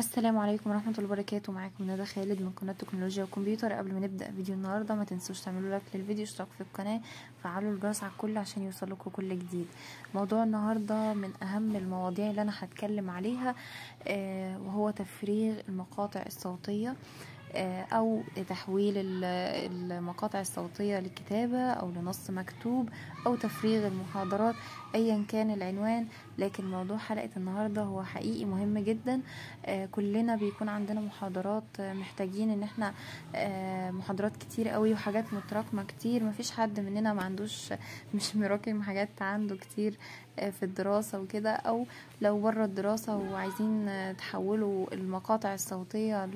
السلام عليكم ورحمة الله وبركاته معاكم ندى خالد من قناة تكنولوجيا وكمبيوتر قبل ما نبدأ فيديو النهاردة ما تنسوش تعملوا لايك للفيديو اشتركوا في القناة فعلوا الجرس على الكل عشان يوصلكوا كل جديد موضوع النهاردة من أهم المواضيع اللي أنا هتكلم عليها آه وهو تفريغ المقاطع الصوتية آه، او تحويل المقاطع الصوتيه للكتابه او لنص مكتوب أو تفريغ المحاضرات أيا كان العنوان لكن موضوع حلقة النهاردة هو حقيقي مهم جدا آه، كلنا بيكون عندنا محاضرات آه، محتاجين ان احنا آه، محاضرات كتير قوي وحاجات متراكمة كتير مفيش حد مننا ما عندوش مش مراكم حاجات عنده كتير في الدراسة وكده أو لو بره الدراسة وعايزين تحولوا المقاطع الصوتية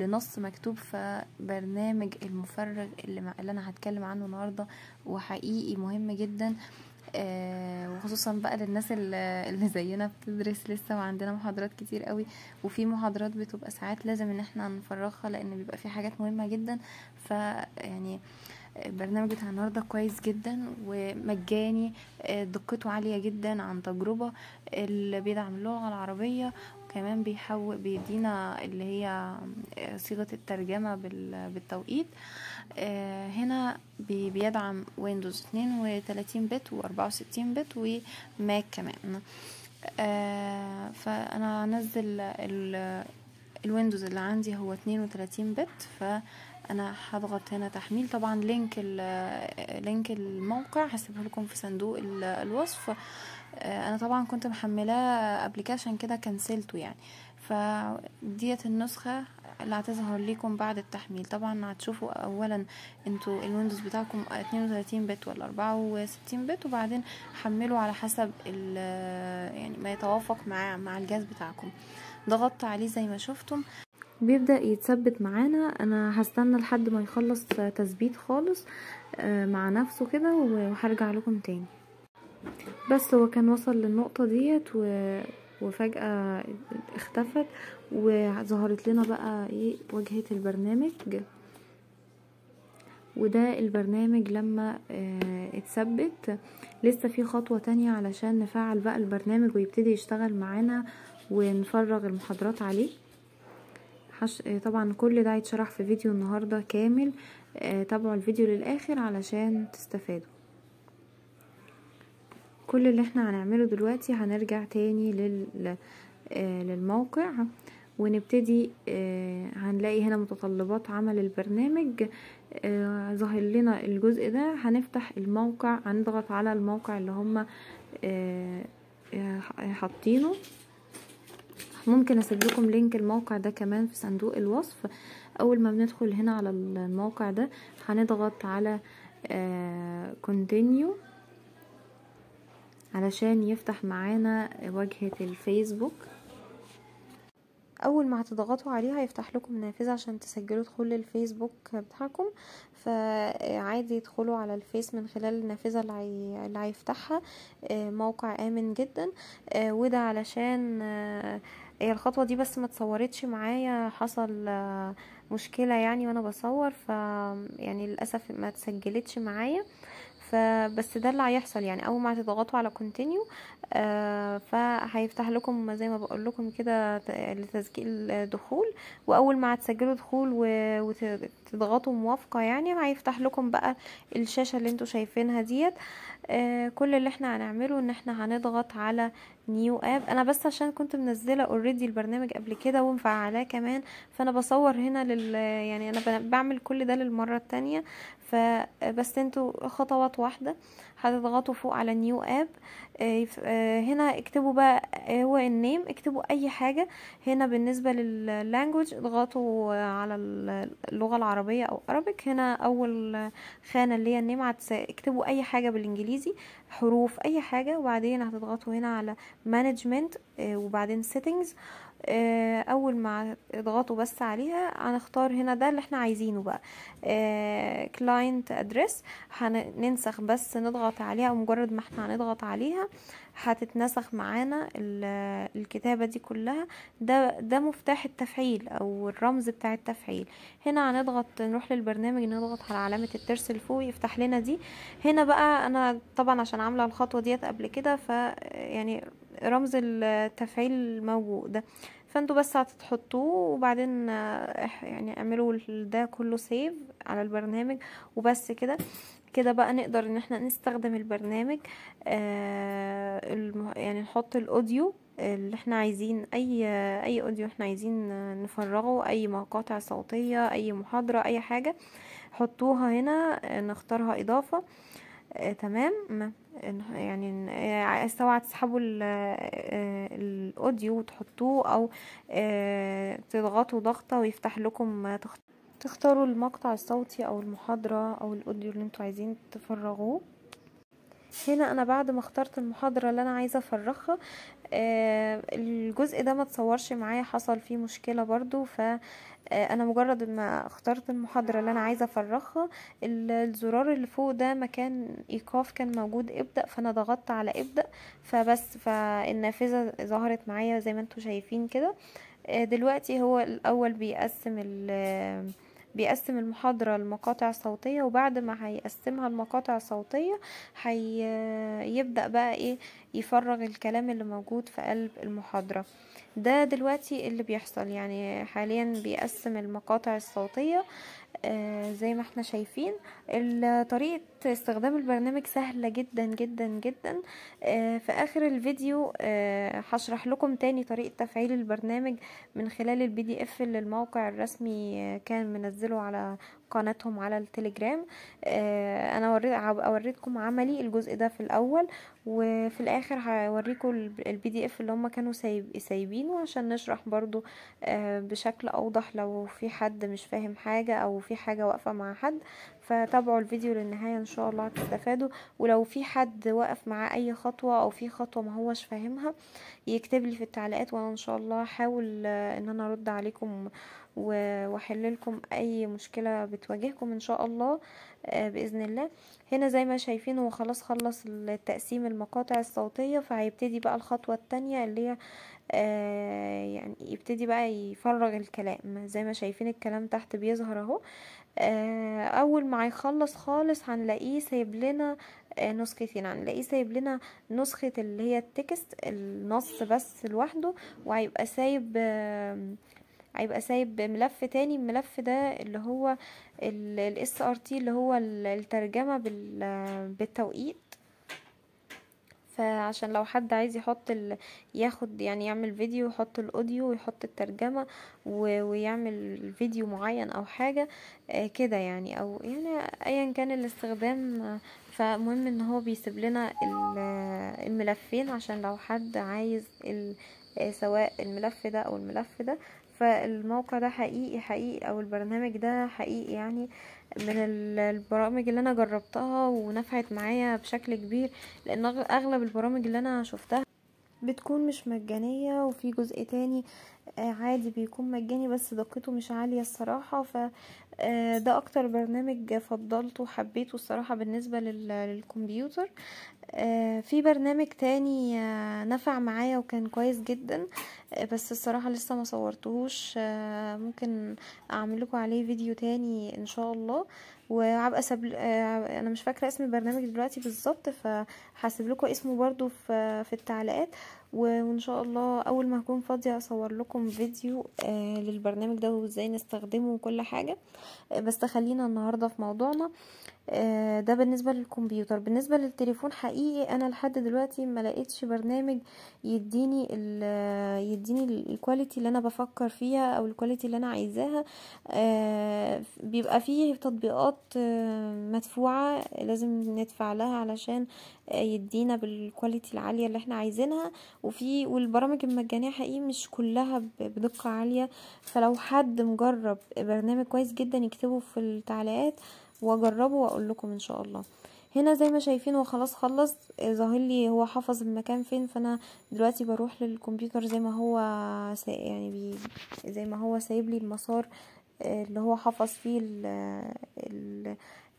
لنص مكتوب فبرنامج المفرغ اللي, اللي أنا هتكلم عنه النهاردة وحقيقي مهم جدا آه، وخصوصا بقى للناس اللي زينا بتدرس لسه وعندنا محاضرات كتير قوي وفي محاضرات بتبقى ساعات لازم ان احنا نفرغها لان بيبقى في حاجات مهمة جدا فيعني البرنامج بتاع النهارده كويس جدا ومجاني آه، دقته عالية جدا عن تجربة اللي بيدعم اللغة العربية وكمان بيحول بيدينا اللي هي آه، صيغة الترجمة بالتوقيت آه، هنا بيدعم ويندوز 32 بت و 64 بت وماك كمان آه، فانا هنزل الويندوز اللي عندي هو 32 بت فانا هضغط هنا تحميل طبعا لينك لينك الموقع هسيبه لكم في صندوق الوصف آه، انا طبعا كنت محملاه ابلكيشن كده كنسلته يعني فديت النسخة اللي هتظهر ليكم بعد التحميل طبعا هتشوفوا اولا انتوا الويندوز بتاعكم 32 بت ولا 64 بت وبعدين حملوا على حسب يعني ما يتوافق مع مع الجهاز بتاعكم ضغطت عليه زي ما شفتم بيبدأ يتثبت معانا انا هستنى لحد ما يخلص تثبيت خالص آه، مع نفسه كده وهرجع لكم تاني بس هو كان وصل للنقطة ديت و وفجأة اختفت وظهرت لنا بقى ايه واجهة البرنامج وده البرنامج لما اه اتثبت لسه في خطوة تانية علشان نفعل بقى البرنامج ويبتدي يشتغل معانا ونفرغ المحاضرات عليه حش... آه، طبعا كل ده هيتشرح في فيديو النهاردة كامل اه تابعوا الفيديو للآخر علشان تستفادوا كل اللي احنا هنعمله دلوقتي هنرجع تاني لل آه، للموقع ونبتدي آه، هنلاقي هنا متطلبات عمل البرنامج آه، ظهر لنا الجزء ده هنفتح الموقع هنضغط على الموقع اللي هم حاطينه ممكن اسيب لكم لينك الموقع ده كمان في صندوق الوصف اول ما بندخل هنا على الموقع ده هنضغط على continue علشان يفتح معانا واجهة الفيسبوك اول ما هتضغطوا عليها هيفتح لكم نافذه عشان تسجلوا دخول الفيسبوك بتاعكم فعادي يدخلوا على الفيس من خلال النافذه اللي هيفتحها آه، موقع امن جدا آه، وده علشان آه، هي الخطوه دي بس ما تصورتش معايا حصل مشكله يعني وانا بصور ف يعني للاسف ما تسجلتش معايا فبس ده اللي هيحصل يعني اول ما هتضغطوا على كونتينيو آه، فهيفتح لكم زي ما بقول لكم كده لتسجيل دخول واول ما هتسجلوا دخول وتضغطوا موافقه يعني هيفتح لكم بقى الشاشه اللي انتم شايفينها ديت آه، كل اللي احنا هنعمله ان احنا هنضغط على نيو اب انا بس عشان كنت منزله اوريدي البرنامج قبل كده ومفعلاه كمان فانا بصور هنا لل يعني انا بعمل كل ده للمره الثانيه فبس آه، انتوا خطوات واحدة هتضغطوا فوق على نيو اب آه، آه، هنا اكتبوا بقى هو النيم اكتبوا اي حاجة هنا بالنسبة لللانجوج اضغطوا على اللغة العربية او ارابيك هنا اول خانة اللي هي النيم اكتبوا اي حاجة بالانجليزي حروف اي حاجة وبعدين هتضغطوا هنا على مانجمنت وبعدين سيتنجز آه، اول ما اضغطوا بس عليها هنختار هنا ده اللي احنا عايزينه بقى كلاينت آه، ادريس هننسخ بس نضغط عليها ومجرد ما احنا هنضغط عليها هتتنسخ معانا الكتابة دي كلها ده, ده مفتاح التفعيل او الرمز بتاع التفعيل هنا هنضغط نروح للبرنامج نضغط على علامة الترس الفوق يفتح لنا دي هنا بقى انا طبعا عشان عاملة الخطوة ديت قبل كده ف يعني رمز التفعيل الموجود ده فانتوا بس هتحطوه وبعدين يعني اعملوا ده كله سيف على البرنامج وبس كده كده بقى نقدر ان احنا نستخدم البرنامج آه يعني نحط الاوديو اللي احنا عايزين اي اي اوديو احنا عايزين نفرغه اي مقاطع صوتية اي محاضرة اي حاجة حطوها هنا نختارها اضافة آه تمام يعني آه، عايز سواء تسحبوا آه، الاوديو وتحطوه او آه تضغطوا ضغطه ويفتح لكم آه، تختاروا المقطع الصوتي او المحاضره او الاوديو اللي انتوا عايزين تفرغوه هنا انا بعد ما اخترت المحاضره اللي انا عايزه افرغها آه، الجزء ده ما تصورش معايا حصل فيه مشكلة برضو فانا آه، مجرد ما اخترت المحاضرة اللي انا عايزة افرغها الزرار اللي فوق ده مكان ايقاف كان موجود ابدأ فانا ضغطت على ابدأ فبس فالنافذة ظهرت معايا زي ما انتم شايفين كده آه، دلوقتي هو الاول بيقسم ال بيقسم المحاضرة لمقاطع صوتية وبعد ما هيقسمها لمقاطع صوتية هيبدأ بقى ايه يفرغ الكلام اللي موجود في قلب المحاضرة ده دلوقتي اللي بيحصل يعني حاليا بيقسم المقاطع الصوتية آه، زي ما احنا شايفين طريقة استخدام البرنامج سهلة جدا جدا جدا آه، في اخر الفيديو آه، هشرح لكم تاني طريقة تفعيل البرنامج من خلال البي دي اف اللي الموقع الرسمي كان منزله على قناتهم على التليجرام آه، انا اوريتكم عملي الجزء ده في الاول وفي الاخر هوريكم البي دي اف اللي هم كانوا سايبينه عشان نشرح برضو بشكل اوضح لو في حد مش فاهم حاجة او في حاجة واقفة مع حد فتابعوا الفيديو للنهاية ان شاء الله هتستفادوا ولو في حد وقف مع اي خطوة او في خطوة ما هوش فاهمها يكتب لي في التعليقات وانا ان شاء الله هحاول ان انا ارد عليكم واحللكم اي مشكلة بتواجهكم ان شاء الله آه، باذن الله هنا زي ما شايفين هو خلاص خلص التقسيم المقاطع الصوتية فهيبتدي بقى الخطوة التانية اللي هي آه، يعني يبتدي بقى يفرغ الكلام زي ما شايفين الكلام تحت بيظهر اهو آه، اول ما هيخلص خالص هنلاقيه سايب لنا آه، نسختين هنلاقيه سايب لنا نسخه اللي هي التكست النص بس لوحده وهيبقى سايب آه، هيبقى سايب ملف تاني الملف ده اللي هو الاس ار تي اللي هو الترجمه بالتوقيت فعشان لو حد عايز يحط ال... ياخد يعني يعمل فيديو يحط الاوديو ويحط الترجمه و... ويعمل فيديو معين او حاجه آه، كده يعني او يعني ايا كان الاستخدام فمهم ان هو بيسيب لنا الملفين عشان لو حد عايز ال... آه، سواء الملف ده او الملف ده فالموقع ده حقيقي حقيقي او البرنامج ده حقيقي يعني من البرامج اللي انا جربتها ونفعت معايا بشكل كبير لان اغلب البرامج اللي انا شفتها بتكون مش مجانية وفي جزء تاني آه، عادي بيكون مجاني بس دقته مش عالية الصراحة فده آه، اكتر برنامج فضلته وحبيته الصراحة بالنسبة للكمبيوتر آه، في برنامج تاني نفع معايا وكان كويس جدا بس الصراحه لسه ما صورتهوش آه، ممكن اعمل لكم عليه فيديو تاني ان شاء الله وهبقى سب... آه، انا مش فاكره اسم البرنامج دلوقتي بالظبط فهسيب لكم اسمه برضو في في التعليقات وان شاء الله اول ما هكون فاضيه اصور لكم فيديو آه، للبرنامج ده وازاي نستخدمه وكل حاجه بس خلينا النهارده في موضوعنا آه، ده بالنسبه للكمبيوتر بالنسبه للتليفون حقيقي انا لحد دلوقتي ما لقيتش برنامج يديني ال يديني الكواليتي اللي انا بفكر فيها او الكواليتي اللي انا عايزاها آه، بيبقى فيه تطبيقات آه، مدفوعه لازم ندفع لها علشان يدينا بالكواليتي العاليه اللي احنا عايزينها وفي والبرامج المجانيه حقيقي مش كلها بدقه عاليه فلو حد مجرب برنامج كويس جدا يكتبه في التعليقات واجربه واقول لكم ان شاء الله هنا زي ما شايفين وخلاص خلص ظاهر لي هو حفظ المكان فين فانا دلوقتي بروح للكمبيوتر زي ما هو يعني بي زي ما هو سايب لي المسار آه، اللي هو حفظ فيه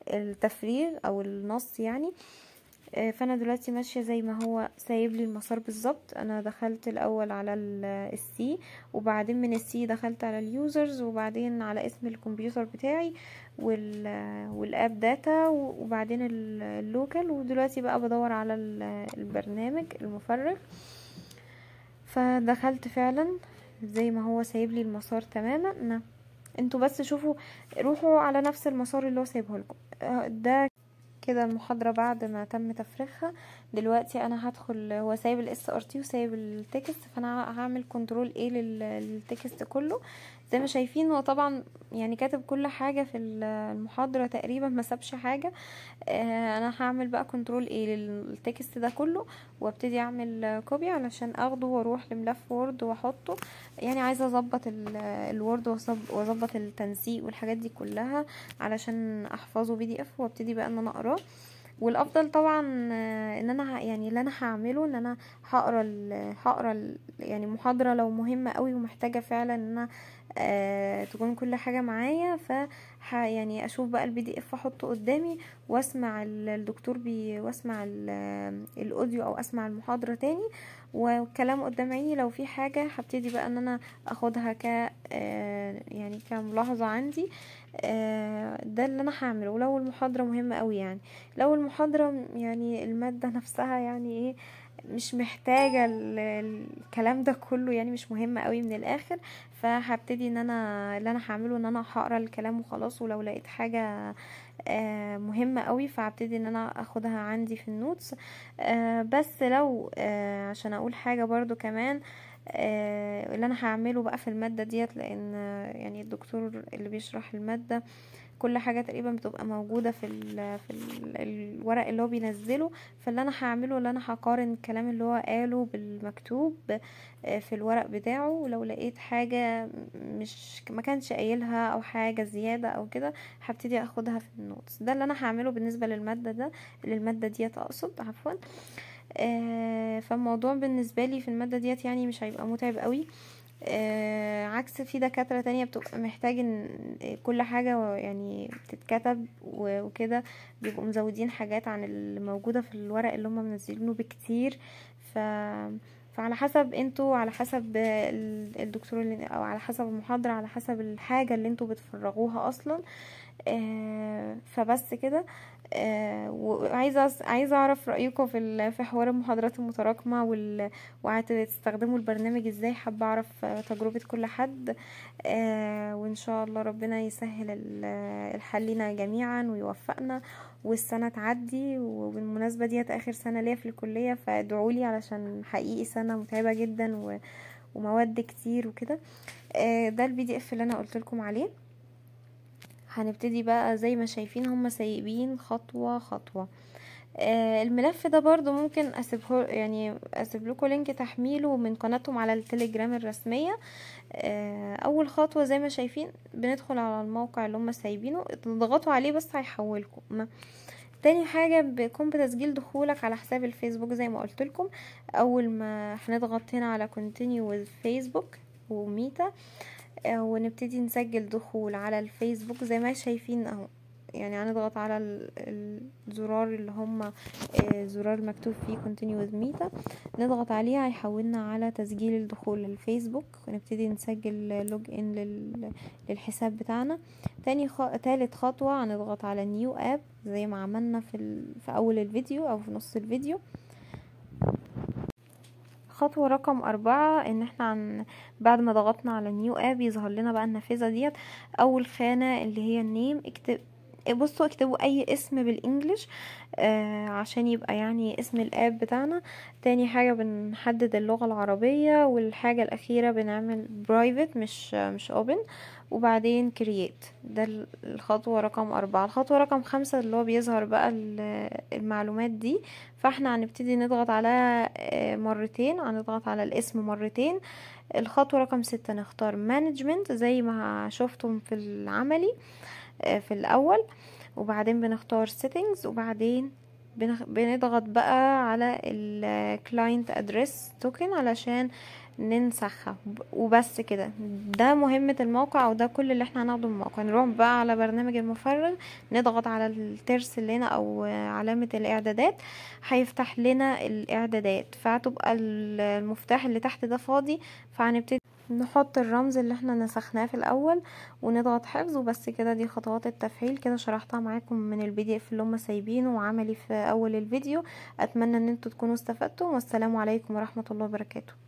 التفريغ او النص يعني آه، فانا دلوقتي ماشيه زي ما هو سايب لي المسار بالظبط انا دخلت الاول على السي وبعدين من السي دخلت على اليوزرز وبعدين على اسم الكمبيوتر بتاعي والاب آه، داتا وبعدين اللوكال ودلوقتي بقى بدور على البرنامج المفرغ فدخلت فعلا زي ما هو سايب لي المسار تماما انتوا بس شوفوا روحوا على نفس المسار اللي هو سايبه لكم آه، ده كده المحاضرة بعد ما تم تفريغها دلوقتي انا هدخل هو سايب الاس ار تي وسايب التكست فانا هعمل كنترول ايه للتكست كله زي ما شايفين هو طبعا يعني كاتب كل حاجه في المحاضره تقريبا ما سابش حاجه آه، انا هعمل بقى كنترول ايه للتكست ده كله وابتدي اعمل كوبي علشان اخده واروح لملف وورد واحطه يعني عايزه اظبط الوورد واظبط التنسيق والحاجات دي كلها علشان احفظه بي دي اف وابتدي بقى ان انا اقراه والافضل طبعا آه، ان انا يعني اللي انا هعمله ان انا هقرا هقرا يعني محاضره لو مهمه قوي ومحتاجه فعلا ان انا آه، تكون كل حاجه معايا ف يعني اشوف بقى البي دي اف احطه قدامي واسمع الدكتور بي واسمع الاوديو او اسمع المحاضره تاني والكلام قدام عيني لو في حاجه هبتدي بقى ان انا اخدها ك آه، يعني كملاحظه عندي آه، ده اللي انا هعمله ولو المحاضره مهمه قوي يعني لو المحاضره يعني الماده نفسها يعني ايه مش محتاجه الكلام ده كله يعني مش مهم قوي من الاخر فهبتدي ان انا اللي انا هعمله ان انا هقرا الكلام وخلاص ولو لقيت حاجه آه، مهمه قوي فهبتدي ان انا اخدها عندي في النوتس آه، بس لو آه، عشان اقول حاجه برضو كمان اللي انا هعمله بقى في الماده ديت لان يعني الدكتور اللي بيشرح الماده كل حاجه تقريبا بتبقى موجوده في الـ في الـ الورق اللي هو بينزله فاللي انا هعمله اللي انا هقارن الكلام اللي هو قاله بالمكتوب آه، في الورق بتاعه ولو لقيت حاجه مش ما كانش قايلها او حاجه زياده او كده هبتدي اخدها في النوتس ده اللي انا هعمله بالنسبه للماده ده للماده ديت اقصد عفوا آه فالموضوع بالنسبه لي في الماده ديت يعني مش هيبقى متعب قوي آه آه، عكس في دكاترة تانية بتبقى محتاج ان كل حاجة يعني بتتكتب وكده بيبقوا مزودين حاجات عن الموجودة في الورق اللي هم منزلينه بكتير ف... فعلى حسب انتوا على حسب الدكتور اللي او على حسب المحاضرة على حسب الحاجة اللي انتوا بتفرغوها اصلا آه، فبس كده آه، وعايزه عايزه اعرف رايكم في في حوار المحاضرات المتراكمه وال... وهتستخدموا البرنامج ازاي حابه اعرف تجربه كل حد آه، وان شاء الله ربنا يسهل الحل لنا جميعا ويوفقنا والسنه تعدي وبالمناسبه ديت اخر سنه ليا في الكليه فادعوا لي علشان حقيقي سنه متعبه جدا و... ومواد كتير وكده آه، ده البي دي اف اللي انا قلت لكم عليه هنبتدي بقى زي ما شايفين هما سايبين خطوة خطوة آه الملف ده برضو ممكن اسيبه يعني اسيب لكم لينك تحميله من قناتهم على التليجرام الرسميه آه اول خطوه زي ما شايفين بندخل على الموقع اللي هم سايبينه تضغطوا عليه بس هيحولكم تاني حاجة بيكون بتسجيل دخولك على حساب الفيسبوك زي ما قلت لكم اول ما هنضغط هنا على continue with facebook وميتا ونبتدي نسجل دخول على الفيسبوك زي ما شايفين اهو يعني هنضغط على الزرار اللي هم آه، زرار مكتوب فيه continue with ميتا نضغط عليه هيحولنا على تسجيل الدخول للفيسبوك ونبتدي نسجل لوج ان للحساب بتاعنا تاني خ... تالت خطوة هنضغط على نيو اب زي ما عملنا في, ال... في اول الفيديو او في نص الفيديو خطوة رقم أربعة ان احنا عن بعد ما ضغطنا على نيو اب يظهر لنا بقى النافذة ديت اول خانة اللي هي النيم اكتب بصوا اكتبوا اي اسم بالانجلش آه عشان يبقى يعني اسم الاب بتاعنا تاني حاجة بنحدد اللغة العربية والحاجة الاخيرة بنعمل برايفت مش مش اوبن وبعدين كرييت ده الخطوة رقم أربعة الخطوة رقم خمسة اللي هو بيظهر بقى المعلومات دي فاحنا هنبتدي نضغط على آه، مرتين هنضغط على الاسم مرتين الخطوة رقم ستة نختار مانجمنت زي ما شفتم في العملي آه آه، في الاول وبعدين بنختار settings وبعدين بنضغط بقى على الكلاينت ادريس توكن علشان ننسخها وبس كده ده مهمة الموقع وده كل اللي احنا هناخده من الموقع نروح بقى على برنامج المفرغ نضغط على الترس اللي هنا او علامة الاعدادات هيفتح لنا الاعدادات فهتبقى المفتاح اللي تحت ده فاضي فهنبتدي نحط الرمز اللي احنا نسخناه في الاول ونضغط حفظ وبس كده دي خطوات التفعيل كده شرحتها معاكم من البي دي اف اللي هم سايبينه وعملي في اول الفيديو اتمنى ان انتوا تكونوا استفدتوا والسلام عليكم ورحمه الله وبركاته